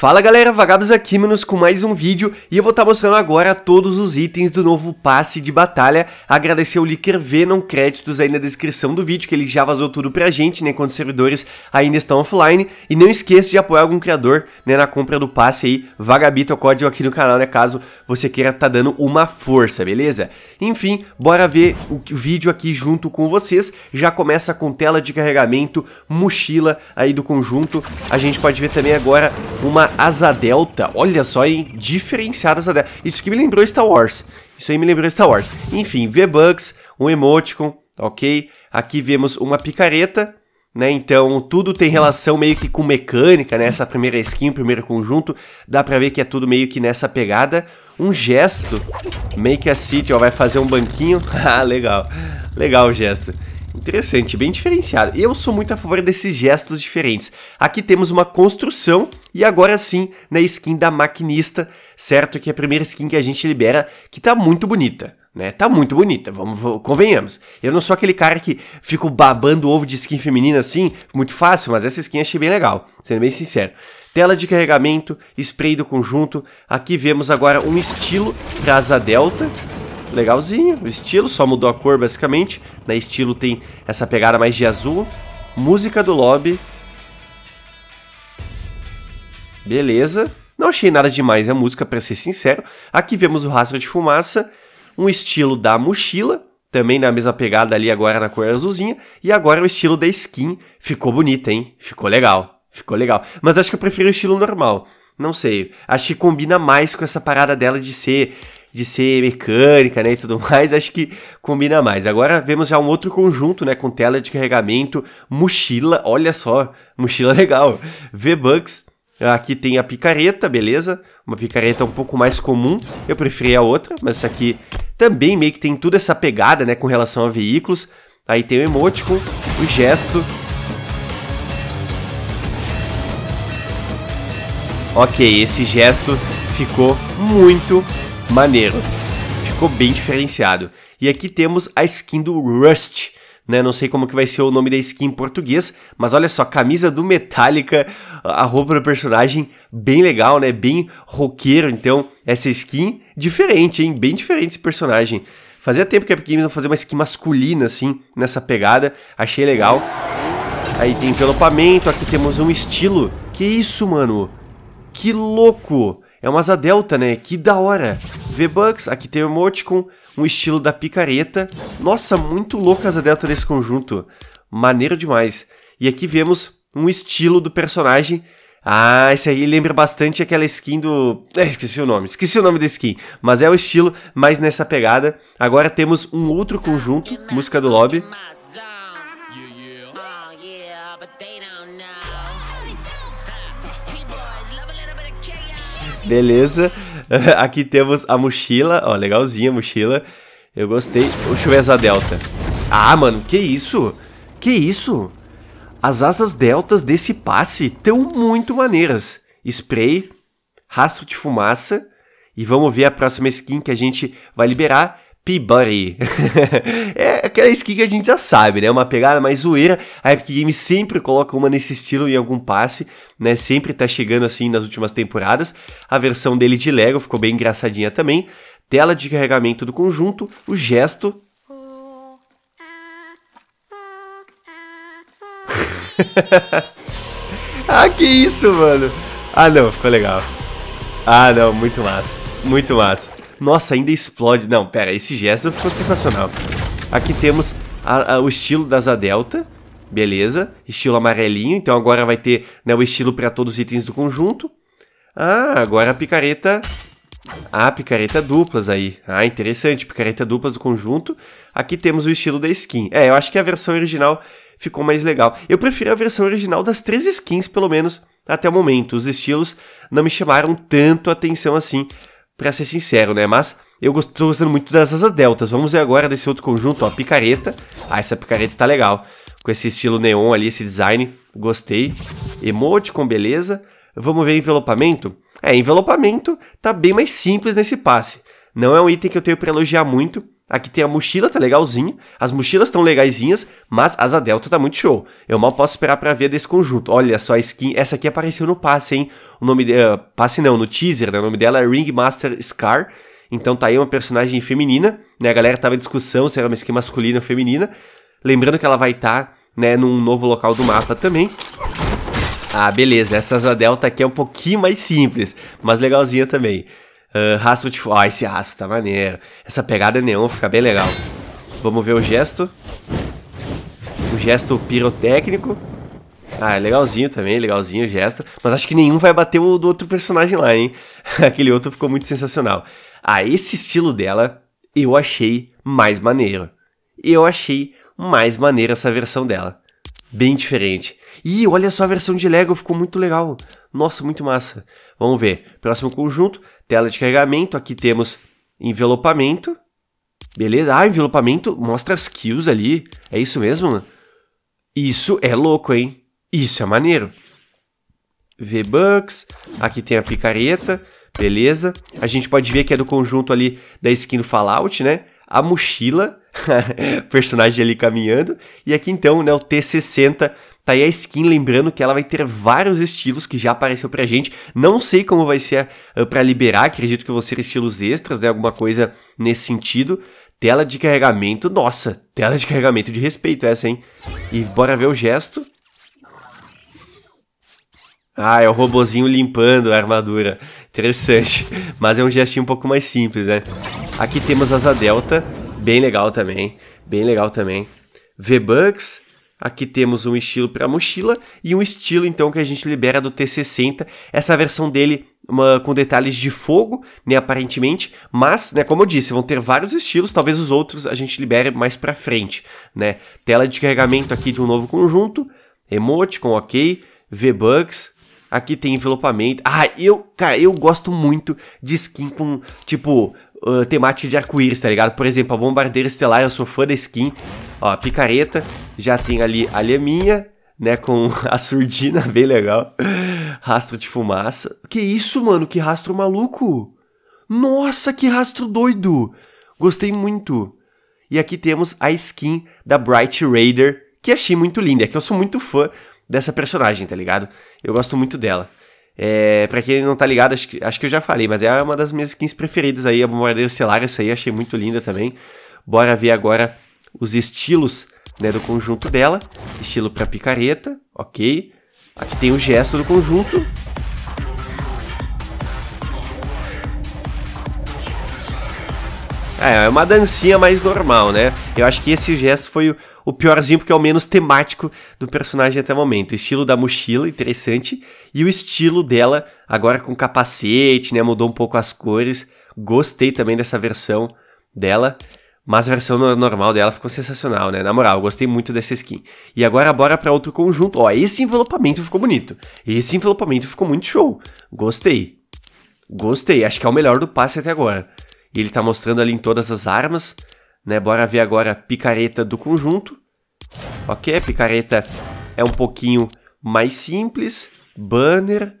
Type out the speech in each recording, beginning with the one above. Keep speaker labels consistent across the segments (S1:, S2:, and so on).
S1: Fala galera, Vagabos aqui, menos com mais um vídeo e eu vou estar tá mostrando agora todos os itens do novo passe de batalha. Agradecer o Licker Venom, créditos aí na descrição do vídeo, que ele já vazou tudo pra gente, né, quando os servidores ainda estão offline. E não esqueça de apoiar algum criador, né, na compra do passe aí, Vagabito é o código aqui no canal, né, caso você queira tá dando uma força, beleza? Enfim, bora ver o vídeo aqui junto com vocês. Já começa com tela de carregamento, mochila aí do conjunto. A gente pode ver também agora uma asa delta, olha só, hein, diferenciada asa delta. Isso que me lembrou Star Wars, isso aí me lembrou Star Wars. Enfim, V-Bucks, um emoticon, ok? Aqui vemos uma picareta, né? Então tudo tem relação meio que com mecânica, né? Essa primeira skin, o primeiro conjunto, dá pra ver que é tudo meio que nessa pegada. Um gesto, Make a City, ó, vai fazer um banquinho. ah, legal, legal o gesto. Interessante, bem diferenciado. Eu sou muito a favor desses gestos diferentes. Aqui temos uma construção, e agora sim, na skin da maquinista, certo que é a primeira skin que a gente libera, que tá muito bonita né? Tá muito bonita, vamos, convenhamos. Eu não sou aquele cara que fico babando ovo de skin feminina assim, muito fácil, mas essa skin achei bem legal, sendo bem sincero. Tela de carregamento, spray do conjunto. Aqui vemos agora um estilo para asa delta. Legalzinho, o estilo, só mudou a cor basicamente. Na estilo tem essa pegada mais de azul. Música do lobby, Beleza. Não achei nada demais a música, para ser sincero. Aqui vemos o rastro de fumaça, um estilo da mochila, também na mesma pegada ali agora na cor azulzinha, e agora o estilo da skin. Ficou bonita, hein? Ficou legal. Ficou legal. Mas acho que eu prefiro o estilo normal. Não sei. Acho que combina mais com essa parada dela de ser de ser mecânica, né, e tudo mais, acho que combina mais. Agora vemos já um outro conjunto, né, com tela de carregamento, mochila, olha só, mochila legal, V-Bucks, Aqui tem a picareta, beleza? Uma picareta um pouco mais comum, eu preferi a outra, mas essa aqui também meio que tem toda essa pegada, né, com relação a veículos. Aí tem o emoticon, o gesto. Ok, esse gesto ficou muito maneiro. Ficou bem diferenciado. E aqui temos a skin do Rust, né? Não sei como que vai ser o nome da skin em português, mas olha só, camisa do Metallica, a roupa do personagem, bem legal, né? Bem roqueiro, então, essa skin diferente, hein? Bem diferente esse personagem. Fazia tempo que a Epic Games não fazia uma skin masculina, assim, nessa pegada. Achei legal. Aí tem envelopamento, aqui temos um estilo. Que isso, mano? Que louco! É uma asa delta, né? Que da hora! V-Bucks, aqui tem o emoticon, um estilo da picareta. Nossa, muito loucas a delta desse conjunto. Maneiro demais. E aqui vemos um estilo do personagem. Ah, esse aí lembra bastante aquela skin do. É, esqueci o nome, esqueci o nome da skin. Mas é o estilo mais nessa pegada. Agora temos um outro conjunto, música do lobby. Beleza. Aqui temos a mochila, ó, legalzinha a mochila. Eu gostei. Deixa eu ver as Delta. Ah, mano, que isso? Que isso? As asas deltas desse passe estão muito maneiras. Spray, rastro de fumaça. E vamos ver a próxima skin que a gente vai liberar. Peabody. é aquela skin que a gente já sabe, né? É uma pegada mais zoeira. A Epic Games sempre coloca uma nesse estilo em algum passe, né? Sempre tá chegando assim nas últimas temporadas. A versão dele de Lego ficou bem engraçadinha também. Tela de carregamento do conjunto, o gesto. ah, que isso, mano! Ah, não, ficou legal. Ah, não, muito massa. Muito massa. Nossa, ainda explode. Não, pera, esse gesto ficou sensacional. Aqui temos a, a, o estilo da Zadelta, Delta. Beleza, estilo amarelinho, então agora vai ter né, o estilo para todos os itens do conjunto. Ah, agora a picareta... Ah, picareta duplas aí. Ah, interessante, picareta duplas do conjunto. Aqui temos o estilo da skin. É, eu acho que a versão original ficou mais legal. Eu prefiro a versão original das três skins, pelo menos, até o momento. Os estilos não me chamaram tanto atenção assim para ser sincero, né? Mas eu estou gostando muito das asas deltas. Vamos ver agora desse outro conjunto, ó, picareta. Ah, essa picareta tá legal. Com esse estilo neon ali, esse design, gostei. Emote com beleza. Vamos ver envelopamento? É, envelopamento tá bem mais simples nesse passe. Não é um item que eu tenho para elogiar muito, Aqui tem a mochila, tá legalzinha. As mochilas estão legaisinhas, mas asa delta tá muito show. Eu mal posso esperar para ver desse conjunto. Olha só a skin, essa aqui apareceu no passe, hein? O nome dela, uh, eh, passe não, no teaser, né? O nome dela é Ringmaster Scar. Então tá aí uma personagem feminina, né? A galera tava em discussão se era uma skin masculina ou feminina. Lembrando que ela vai estar, tá, né, num novo local do mapa também. Ah, beleza, essa asa delta aqui é um pouquinho mais simples, mas legalzinha também. Uh, ah, rastro de... Ó, oh, ah, esse rastro tá maneiro. Essa pegada é neon fica bem legal. Vamos ver o gesto. O gesto pirotécnico. Ah, é legalzinho também, legalzinho o gesto. Mas acho que nenhum vai bater o do outro personagem lá, hein? Aquele outro ficou muito sensacional. Ah, esse estilo dela eu achei mais maneiro. Eu achei mais maneira essa versão dela. Bem diferente. E olha só a versão de Lego, ficou muito legal. Nossa, muito massa. Vamos ver. Próximo conjunto, tela de carregamento, aqui temos envelopamento, beleza? Ah, envelopamento mostra as kills ali, é isso mesmo? Isso é louco, hein? Isso é maneiro. V-Bucks, aqui tem a picareta, beleza? A gente pode ver que é do conjunto ali da skin do Fallout, né? A mochila, personagem ali caminhando, e aqui então, né, o T60 Tá aí a skin, lembrando que ela vai ter vários estilos que já apareceu pra gente. Não sei como vai ser eh, para liberar, acredito que vão ser estilos extras, né? Alguma coisa nesse sentido. Tela de carregamento, nossa, tela de carregamento de respeito essa, hein? E bora ver o gesto. Ah, é o robozinho limpando a armadura. Interessante. Mas é um gestinho um pouco mais simples, né? Aqui temos asa delta. Bem legal também. Bem legal também. V-Bucks. Aqui temos um estilo para mochila e um estilo então que a gente libera do T60. Essa versão dele uma, com detalhes de fogo, né, aparentemente, mas, né, como eu disse, vão ter vários estilos, talvez os outros a gente libere mais para frente, né? Tela de carregamento aqui de um novo conjunto, emote com OK, V-Bucks, aqui tem envelopamento. Ah, eu, cara, eu gosto muito de skin com tipo uh, temática de arco-íris, tá ligado? Por exemplo, a Bombardeira Estelar, eu sou fã da skin. Ó, picareta, já tem ali a leminha, é né? Com a surdina, bem legal. Rastro de fumaça. Que isso, mano? Que rastro maluco! Nossa, que rastro doido! Gostei muito. E aqui temos a skin da Bright Raider, que achei muito linda. É que eu sou muito fã dessa personagem, tá ligado? Eu gosto muito dela. É, pra quem não tá ligado, acho que, acho que eu já falei, mas é uma das minhas skins preferidas aí, a Bombardeira Estelar, essa aí achei muito linda também. Bora ver agora os estilos né, do conjunto dela, estilo para picareta, ok? Aqui tem o gesto do conjunto. É, é uma dancinha mais normal, né? Eu acho que esse gesto foi o, piorzinho porque é o menos temático do personagem até o momento. O estilo da mochila, interessante, e o estilo dela agora com capacete, né? Mudou um pouco as cores. Gostei também dessa versão dela. Mas a versão normal dela ficou sensacional, né? Na moral, gostei muito dessa skin. E agora bora para outro conjunto. Ó, esse envelopamento ficou bonito. Esse envelopamento ficou muito show. Gostei. Gostei, acho que é o melhor do passe até agora. Ele tá mostrando ali em todas as armas, né? Bora ver agora a picareta do conjunto. Ok, a picareta é um pouquinho mais simples. Banner.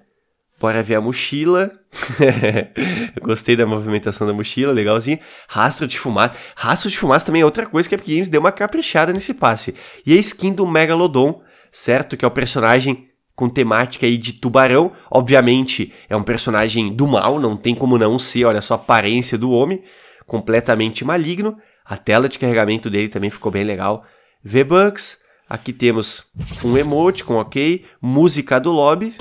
S1: Bora ver a mochila. Gostei da movimentação da mochila, legalzinho. Rastro de fumaça. Rastro de fumaça também é outra coisa que a Epic Games deu uma caprichada nesse passe. E a skin do Megalodon, certo? Que é o personagem com temática aí de tubarão. Obviamente é um personagem do mal, não tem como não ser. Olha só a aparência do homem, completamente maligno. A tela de carregamento dele também ficou bem legal. V-Bucks. Aqui temos um emote com ok. Música do lobby.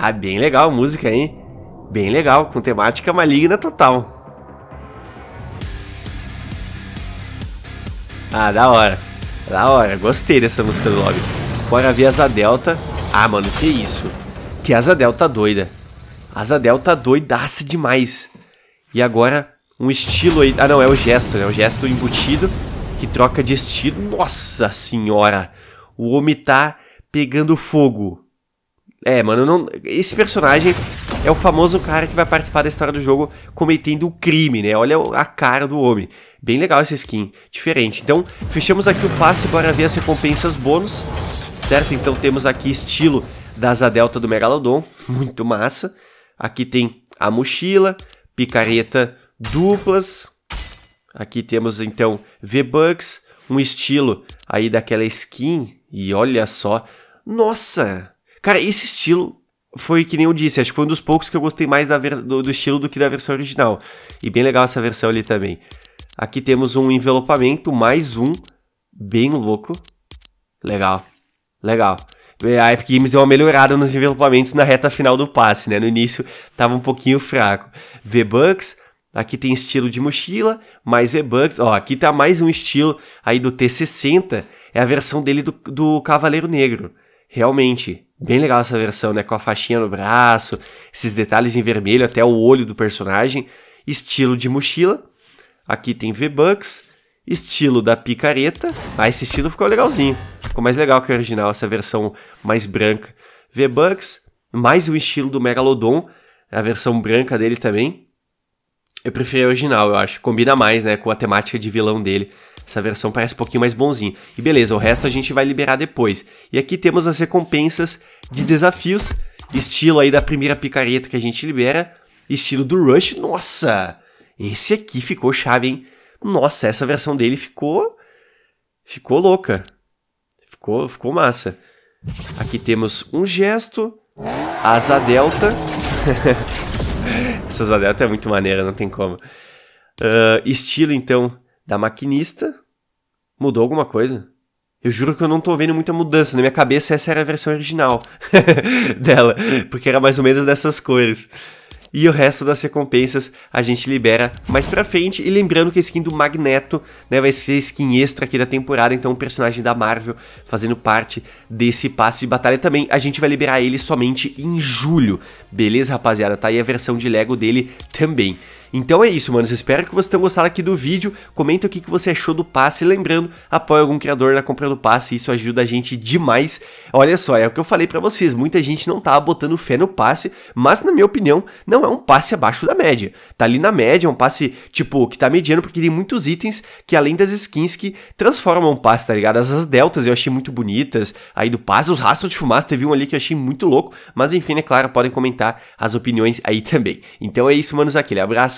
S1: Ah, bem legal a música, hein? Bem legal, com temática maligna total. Ah, da hora. Da hora, gostei dessa música do lobby. Bora ver Asa Delta. Ah, mano, que isso? Que Asa Delta doida. Asa Delta doidaça demais. E agora, um estilo aí... Ah, não, é o gesto, né? O gesto embutido que troca de estilo. Nossa senhora! O homem tá pegando fogo. É, mano, não... esse personagem é o famoso cara que vai participar da história do jogo cometendo o crime, né? Olha a cara do homem. Bem legal essa skin, diferente. Então, fechamos aqui o passe, bora ver as recompensas bônus, certo? Então temos aqui estilo da asa delta do Megalodon, muito massa. Aqui tem a mochila, picareta duplas. Aqui temos então V-Bucks, um estilo aí daquela skin. E olha só, nossa, Cara, esse estilo foi que nem eu disse, acho que foi um dos poucos que eu gostei mais do, do, estilo do que da versão original. E bem legal essa versão ali também. Aqui temos um envelopamento, mais um, bem louco. Legal, legal. É, a Epic Games deu uma melhorada nos envelopamentos na reta final do passe, né? No início tava um pouquinho fraco. V-Bucks, aqui tem estilo de mochila, mais V-Bucks. Ó, aqui tá mais um estilo aí do T60, é a versão dele do, do Cavaleiro Negro. Realmente, Bem legal essa versão, né? Com a faixinha no braço, esses detalhes em vermelho, até o olho do personagem. Estilo de mochila. Aqui tem V-Bucks. Estilo da picareta. Ah, esse estilo ficou legalzinho. Ficou mais legal que o original, essa versão mais branca. V-Bucks. Mais o estilo do Megalodon. A versão branca dele também. Eu prefiro a original, eu acho. Combina mais, né? Com a temática de vilão dele. Essa versão parece um pouquinho mais bonzinho. E beleza, o resto a gente vai liberar depois. E aqui temos as recompensas de desafios, estilo aí da primeira picareta que a gente libera, estilo do Rush. Nossa, esse aqui ficou chave, hein? Nossa, essa versão dele ficou ficou louca. Ficou, ficou massa. Aqui temos um gesto, asa delta. Essa asa delta é muito maneira, não tem como. Uh, estilo, então, da maquinista. Mudou alguma coisa? Eu juro que eu não tô vendo muita mudança. Na minha cabeça, essa era a versão original dela, porque era mais ou menos dessas cores. E o resto das recompensas a gente libera mais pra frente. E lembrando que a skin do Magneto né, vai ser skin extra aqui da temporada. Então, um personagem da Marvel fazendo parte desse passe de batalha também. A gente vai liberar ele somente em julho. Beleza, rapaziada? Tá aí a versão de Lego dele também. Então é isso, mano. espero que vocês tenham gostado aqui do vídeo. Comenta o que você achou do passe. lembrando, apoia algum criador na compra do passe. Isso ajuda a gente demais. Olha só, é o que eu falei para vocês. Muita gente não tá botando fé no passe, mas na minha opinião, não é um passe abaixo da média. Tá ali na média, é um passe, tipo, que tá mediano, porque tem muitos itens que, além das skins, que transformam o passe, tá ligado? As, as deltas eu achei muito bonitas. Aí do passe, os rastros de fumaça, teve um ali que eu achei muito louco. Mas enfim, é claro, podem comentar as opiniões aí também. Então é isso, manos. Aquele abraço